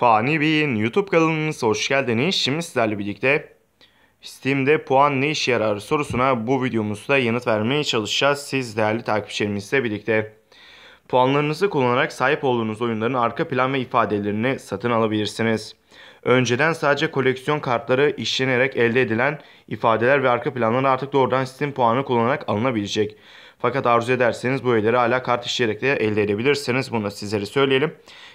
Fani Bey'in YouTube kanalımıza hoş geldiniz. Şimdi sizlerle birlikte Steam'de puan ne işe yarar sorusuna bu videomuzda yanıt vermeye çalışacağız. Siz değerli takipçilerimizle birlikte. Puanlarınızı kullanarak sahip olduğunuz oyunların arka plan ve ifadelerini satın alabilirsiniz. Önceden sadece koleksiyon kartları işlenerek elde edilen ifadeler ve arka planları artık doğrudan Steam puanı kullanarak alınabilecek. Fakat arzu ederseniz bu öğeleri hala kart işleyerek de elde edebilirsiniz. Bunu sizlere söyleyelim.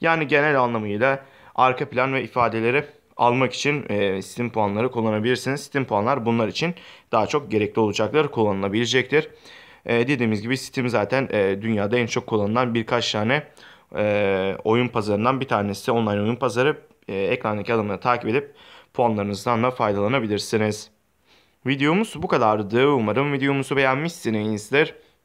Yani genel anlamıyla arka plan ve ifadeleri almak için e, Steam puanları kullanabilirsiniz. Sistem puanlar bunlar için daha çok gerekli olacaklar kullanılabilecektir. E, dediğimiz gibi Steam zaten e, dünyada en çok kullanılan birkaç tane e, oyun pazarından bir tanesi online oyun pazarı. E, ekrandaki adımları takip edip puanlarınızdan da faydalanabilirsiniz. Videomuz bu kadardı. Umarım videomuzu beğenmişsinizdir.